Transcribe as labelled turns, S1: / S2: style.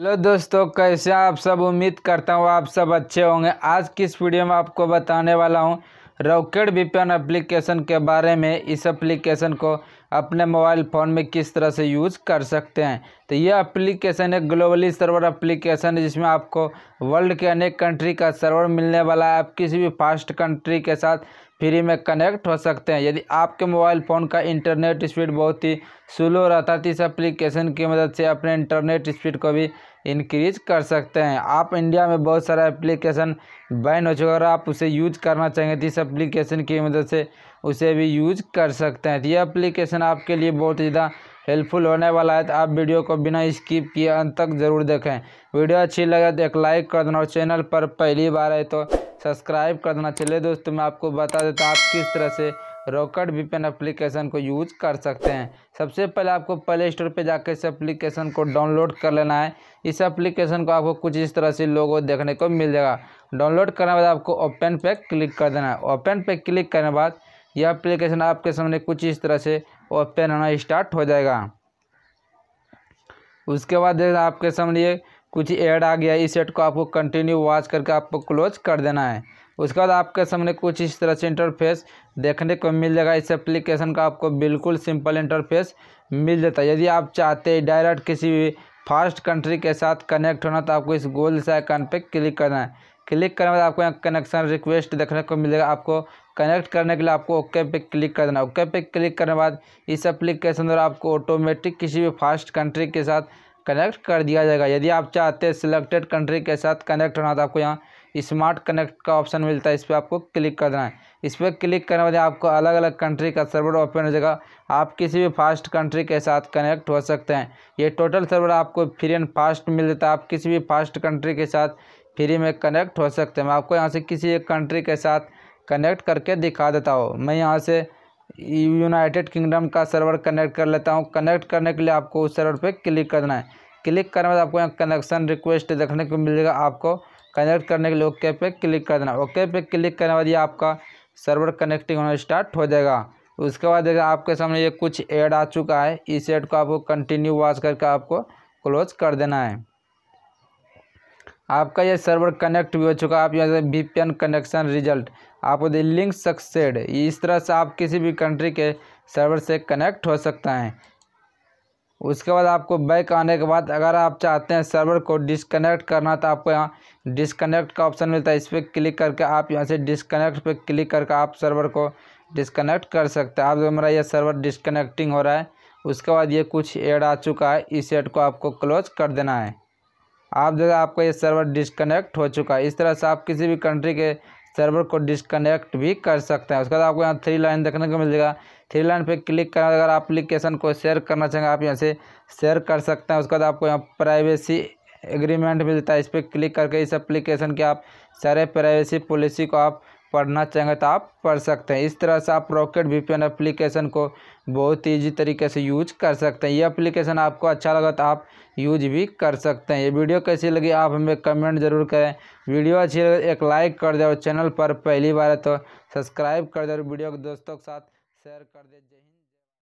S1: hello दोस्तों कैसे आप सब उम्मीद करता हूँ आप सब अच्छे होंगे आज की इस वीडियो में आपको बताने वाला हूँ रॉकेट वीपीएन एप्लीकेशन के बारे में इस एप्लीकेशन को अपने मोबाइल फ़ोन में किस तरह से यूज़ कर सकते हैं तो यह एप्लीकेशन एक ग्लोबली सर्वर एप्लीकेशन है जिसमें आपको वर्ल्ड के अनेक कंट्री का सर्वर मिलने वाला है आप किसी भी फास्ट कंट्री के साथ फ्री में कनेक्ट हो सकते हैं यदि आपके मोबाइल फ़ोन का इंटरनेट स्पीड बहुत ही स्लो रहता है तो इस एप्लीकेशन की मदद से अपने इंटरनेट स्पीड को भी इंक्रीज कर सकते हैं आप इंडिया में बहुत सारा एप्लीकेशन बैन हो चुका है आप उसे यूज करना चाहेंगे तो इस एप्लीकेशन की मदद से उसे भी यूज कर सकते हैं तो ये एप्लीकेशन आपके लिए बहुत ज़्यादा हेल्पफुल होने वाला है तो आप वीडियो को बिना स्किप किए अंत तक ज़रूर देखें वीडियो अच्छी लगे तो एक लाइक कर देना और चैनल पर पहली बार है तो सब्सक्राइब कर देना चलिए दोस्तों मैं आपको बता देता हूँ आप किस तरह से रॉकेट वीपीएन एप्लीकेशन को यूज कर सकते हैं सबसे पहले आपको प्ले स्टोर पर जाकर इस एप्लीकेशन को डाउनलोड कर लेना है इस एप्लीकेशन को आपको कुछ इस तरह से लोगो देखने को मिल जाएगा डाउनलोड करने के बाद आपको ओपन पे क्लिक कर देना है ओपन पे क्लिक करने के बाद यह एप्लीकेशन आपके सामने कुछ इस तरह से ओपन होना स्टार्ट हो जाएगा उसके बाद आपके सामने ये कुछ ऐड आ गया इस ऐड को आपको कंटिन्यू वॉच करके आपको क्लोज कर देना है उसके बाद आपके सामने कुछ इस तरह से इंटरफेस देखने को मिल जाएगा इस एप्लीकेशन का आपको बिल्कुल सिंपल इंटरफेस मिल जाता है यदि आप चाहते हैं डायरेक्ट किसी भी फास्ट कंट्री के साथ कनेक्ट होना तो आपको इस गोल से आइकन पर क्लिक करना है क्लिक करने के बाद आपको यहाँ कनेक्शन रिक्वेस्ट देखने को मिलेगा आपको कनेक्ट करने के लिए आपको ओके पे क्लिक कर देना ओके पे क्लिक करने के बाद इस एप्लीकेशन द्वारा आपको ऑटोमेटिक किसी भी फास्ट कंट्री के साथ कनेक्ट कर दिया जाएगा यदि आप चाहते हैं सिलेक्टेड कंट्री के साथ कनेक्ट होना तो आपको यहाँ स्मार्ट कनेक्ट का ऑप्शन मिलता है इस पर आपको क्लिक कर देना है इस पर क्लिक करने वाले आपको अलग अलग कंट्री का सर्वर ओपन हो जाएगा आप किसी भी फास्ट कंट्री के साथ कनेक्ट हो सकते हैं ये टोटल सर्वर आपको फ्री एंड फास्ट मिल जाता है आप किसी भी फास्ट कंट्री के साथ फ्री में कनेक्ट हो सकते हैं मैं आपको यहाँ से किसी एक कंट्री के साथ कनेक्ट करके दिखा देता हूँ मैं यहाँ से यूनाइटेड किंगडम का सर्वर कनेक्ट कर लेता हूँ कनेक्ट करने के लिए आपको उस सर्वर पर क्लिक करना है क्लिक करने के बाद आपको यहाँ कनेक्शन रिक्वेस्ट देखने को मिलेगा आपको कनेक्ट करने के लिए ओके पे क्लिक कर देना ओके पे क्लिक करने के बाद ये आपका सर्वर कनेक्टिंग होना स्टार्ट हो जाएगा उसके बाद देखा आपके सामने ये कुछ ऐड आ चुका है इस ऐड को आपको कंटिन्यू वॉच करके आपको क्लोज कर देना है आपका ये सर्वर कनेक्ट भी हो चुका आप यहाँ से वी कनेक्शन रिजल्ट आपको दे लिंक सक्सेड इस तरह से आप किसी भी कंट्री के सर्वर से कनेक्ट हो सकता है उसके बाद आपको बैक आने के बाद अगर आप चाहते हैं सर्वर को डिसकनेक्ट करना तो आपको यहाँ डिसकनेक्ट का ऑप्शन मिलता है इस पर क्लिक करके आप यहाँ से डिसकनेक्ट पे क्लिक करके आप सर्वर को डिसकनेक्ट कर सकते हैं आप जो मेरा यह सर्वर डिसकनेक्टिंग हो रहा है उसके बाद ये कुछ एड आ चुका है इस एड को आपको क्लोज कर देना है आप जो है आपका ये सर्वर डिस्कनेक्ट हो चुका है इस तरह से आप किसी भी कंट्री के सर्वर को डिस्कनेक्ट भी कर सकते हैं उसके बाद आपको यहाँ थ्री लाइन देखने को मिल जाएगा थ्री लाइन पे क्लिक करना अगर आप एप्लीकेशन को शेयर करना चाहेंगे आप यहाँ से शेयर कर सकते हैं उसके बाद आपको यहाँ प्राइवेसी एग्रीमेंट मिलता है इस पर क्लिक करके इस एप्लीकेशन के आप सारे प्राइवेसी पॉलिसी को आप पढ़ना चाहेंगे तो आप पढ़ सकते हैं इस तरह से आप रॉकेट वीपीएन एप्लीकेशन को बहुत ईजी तरीके से यूज कर सकते हैं ये एप्लीकेशन आपको अच्छा लगा तो आप यूज भी कर सकते हैं ये वीडियो कैसी लगी आप हमें कमेंट जरूर करें वीडियो अच्छी लगे तो एक लाइक कर दे और चैनल पर पहली बार है तो सब्सक्राइब कर दें और वीडियो के दोस्तों के साथ शेयर कर दे जय हिंद